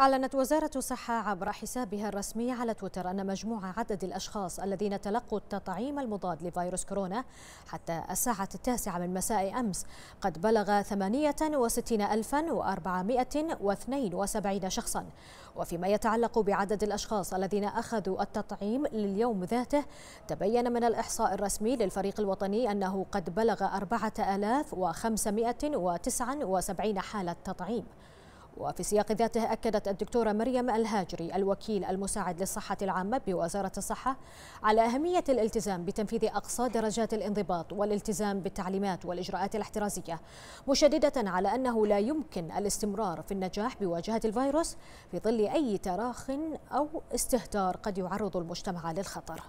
أعلنت وزارة الصحة عبر حسابها الرسمي على تويتر أن مجموع عدد الأشخاص الذين تلقوا التطعيم المضاد لفيروس كورونا حتى الساعة التاسعة من مساء أمس قد بلغ 68472 شخصا وفيما يتعلق بعدد الأشخاص الذين أخذوا التطعيم لليوم ذاته تبين من الإحصاء الرسمي للفريق الوطني أنه قد بلغ 4579 حالة تطعيم وفي سياق ذاته أكدت الدكتورة مريم الهاجري الوكيل المساعد للصحة العامة بوزارة الصحة على أهمية الالتزام بتنفيذ أقصى درجات الانضباط والالتزام بالتعليمات والإجراءات الاحترازية مشددة على أنه لا يمكن الاستمرار في النجاح بواجهة الفيروس في ظل أي تراخ أو استهتار قد يعرض المجتمع للخطر